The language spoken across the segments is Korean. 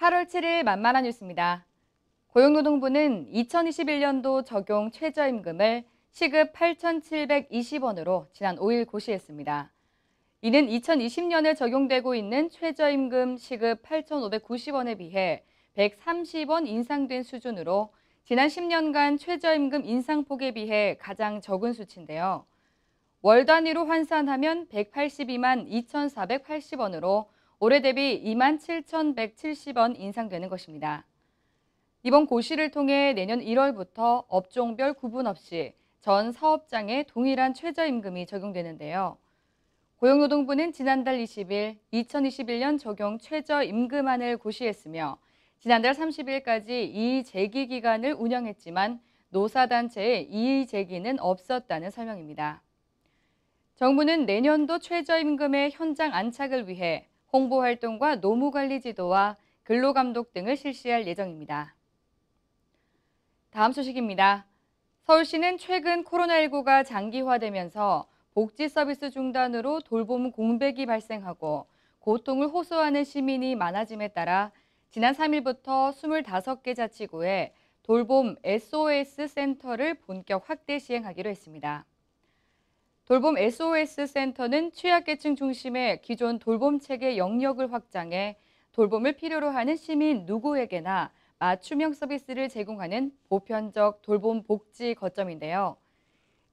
8월 7일 만만한 뉴스입니다. 고용노동부는 2021년도 적용 최저임금을 시급 8,720원으로 지난 5일 고시했습니다. 이는 2020년에 적용되고 있는 최저임금 시급 8,590원에 비해 130원 인상된 수준으로 지난 10년간 최저임금 인상폭에 비해 가장 적은 수치인데요. 월 단위로 환산하면 182만 2,480원으로 올해 대비 27,170원 인상되는 것입니다. 이번 고시를 통해 내년 1월부터 업종별 구분 없이 전 사업장에 동일한 최저임금이 적용되는데요. 고용노동부는 지난달 20일 2021년 적용 최저임금안을 고시했으며 지난달 30일까지 이의 제기 기간을 운영했지만 노사단체의 이의 제기는 없었다는 설명입니다. 정부는 내년도 최저임금의 현장 안착을 위해 홍보 활동과 노무 관리 지도와 근로 감독 등을 실시할 예정입니다. 다음 소식입니다. 서울시는 최근 코로나19가 장기화되면서 복지 서비스 중단으로 돌봄 공백이 발생하고 고통을 호소하는 시민이 많아짐에 따라 지난 3일부터 25개 자치구에 돌봄 SOS 센터를 본격 확대 시행하기로 했습니다. 돌봄 SOS 센터는 취약계층 중심의 기존 돌봄 체계 영역을 확장해 돌봄을 필요로 하는 시민 누구에게나 맞춤형 서비스를 제공하는 보편적 돌봄 복지 거점인데요.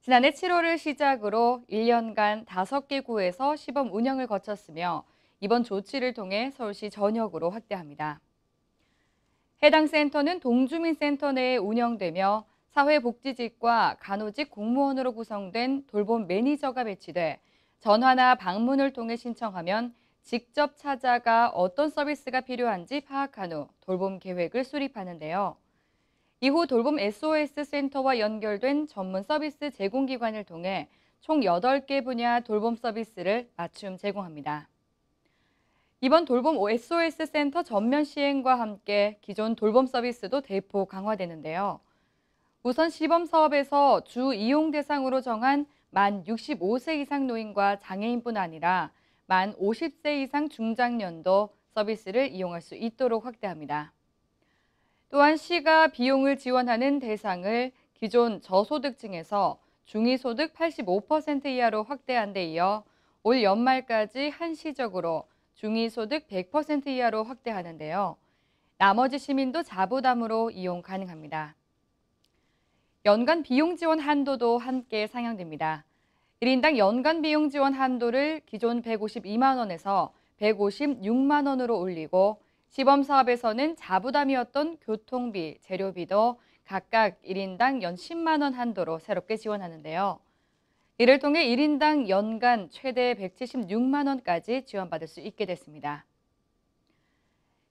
지난해 7월을 시작으로 1년간 5개 구에서 시범 운영을 거쳤으며 이번 조치를 통해 서울시 전역으로 확대합니다. 해당 센터는 동주민센터 내에 운영되며 사회복지직과 간호직 공무원으로 구성된 돌봄 매니저가 배치돼 전화나 방문을 통해 신청하면 직접 찾아가 어떤 서비스가 필요한지 파악한 후 돌봄 계획을 수립하는데요. 이후 돌봄 SOS 센터와 연결된 전문 서비스 제공기관을 통해 총 8개 분야 돌봄 서비스를 맞춤 제공합니다. 이번 돌봄 SOS 센터 전면 시행과 함께 기존 돌봄 서비스도 대폭 강화되는데요. 우선 시범 사업에서 주 이용 대상으로 정한 만 65세 이상 노인과 장애인뿐 아니라 만 50세 이상 중장년도 서비스를 이용할 수 있도록 확대합니다. 또한 시가 비용을 지원하는 대상을 기존 저소득층에서 중위소득 85% 이하로 확대한 데 이어 올 연말까지 한시적으로 중위소득 100% 이하로 확대하는데요. 나머지 시민도 자부담으로 이용 가능합니다. 연간 비용 지원 한도도 함께 상향됩니다. 1인당 연간 비용 지원 한도를 기존 152만 원에서 156만 원으로 올리고 시범 사업에서는 자부담이었던 교통비, 재료비도 각각 1인당 연 10만 원 한도로 새롭게 지원하는데요. 이를 통해 1인당 연간 최대 176만 원까지 지원받을 수 있게 됐습니다.